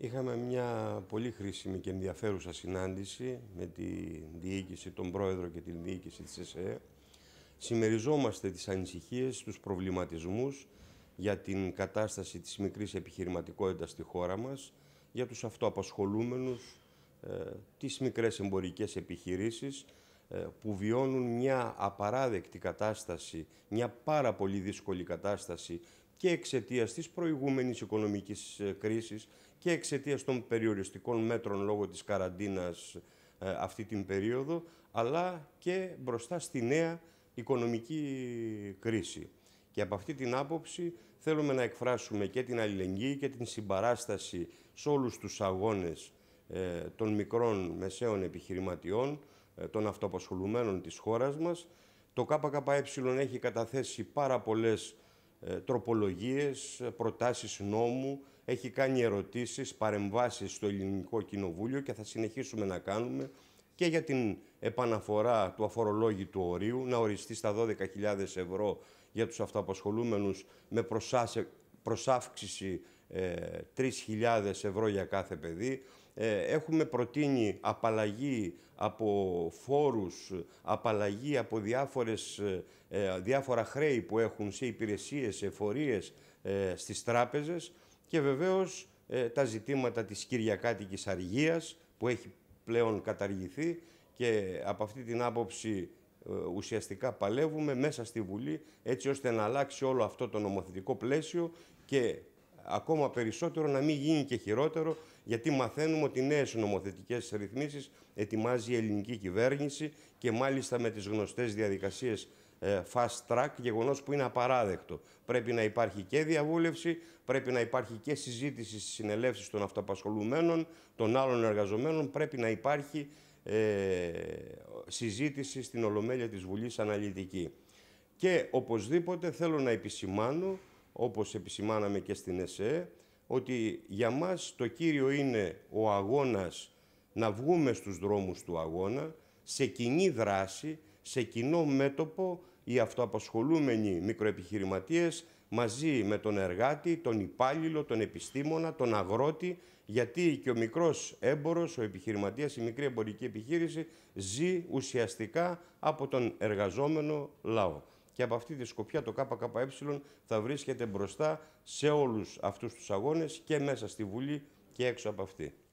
Είχαμε μια πολύ χρήσιμη και ενδιαφέρουσα συνάντηση με τη διοίκηση, τον πρόεδρο και την διοίκηση της ΕΣΕ. Συμμεριζόμαστε τις ανησυχίες, τους προβληματισμούς για την κατάσταση της μικρής επιχειρηματικότητας στη χώρα μας, για τους αυτοαπασχολούμενους, ε, τις μικρές εμπορικές επιχειρήσεις, ε, που βιώνουν μια απαράδεκτη κατάσταση, μια πάρα πολύ δύσκολη κατάσταση και εξαιτίας της προηγούμενης οικονομικής ε, κρίσης και εξαιτίας των περιοριστικών μέτρων λόγω της καραντίνας ε, αυτή την περίοδο, αλλά και μπροστά στη νέα οικονομική κρίση. Και από αυτή την άποψη θέλουμε να εκφράσουμε και την αλληλεγγύη και την συμπαράσταση σε όλους τους αγώνες των μικρών μεσαίων επιχειρηματιών, ε, των αυτοαπασχολουμένων της χώρας μας. Το ΚΚΕ έχει καταθέσει πάρα πολλές ε, τροπολογίες, προτάσεις νόμου, έχει κάνει ερωτήσεις, παρεμβάσεις στο Ελληνικό Κοινοβούλιο και θα συνεχίσουμε να κάνουμε και για την επαναφορά του αφορολόγητου ορίου, να οριστεί στα 12.000 ευρώ για τους αυτοαπασχολούμενους με προσάσε, 3.000 ε, ευρώ για κάθε παιδί. Ε, έχουμε προτείνει απαλλαγή από φόρους, απαλλαγή από διάφορες, ε, διάφορα χρέη που έχουν σε υπηρεσίες, σε φορείες, ε, στις τράπεζες και βεβαίως τα ζητήματα της Κυριακάτικης Αργίας που έχει πλέον καταργηθεί και από αυτή την άποψη ουσιαστικά παλεύουμε μέσα στη Βουλή έτσι ώστε να αλλάξει όλο αυτό το νομοθετικό πλαίσιο και ακόμα περισσότερο να μην γίνει και χειρότερο, γιατί μαθαίνουμε ότι νέες νομοθετικές ρυθμίσεις ετοιμάζει η ελληνική κυβέρνηση και μάλιστα με τις γνωστές διαδικασίες ε, fast track, γεγονός που είναι απαράδεκτο. Πρέπει να υπάρχει και διαβούλευση, πρέπει να υπάρχει και συζήτηση στις συνελεύσεις των αυτοπασχολουμένων, των άλλων εργαζομένων, πρέπει να υπάρχει ε, συζήτηση στην Ολομέλεια της Βουλής αναλυτική. Και οπωσδήποτε θέλω να επισημάνω όπως επισημάναμε και στην ΕΣΕ, ότι για μας το κύριο είναι ο αγώνας να βγούμε στους δρόμους του αγώνα, σε κοινή δράση, σε κοινό μέτωπο, οι αυτοαπασχολούμενοι μικροεπιχειρηματίες μαζί με τον εργάτη, τον υπάλληλο, τον επιστήμονα, τον αγρότη, γιατί και ο μικρός έμπορος, ο επιχειρηματίας, η μικρή εμπορική επιχείρηση ζει ουσιαστικά από τον εργαζόμενο λαό και από αυτή τη σκοπιά το ΚΚΕ θα βρίσκεται μπροστά σε όλους αυτούς τους αγώνες και μέσα στη Βουλή και έξω από αυτή.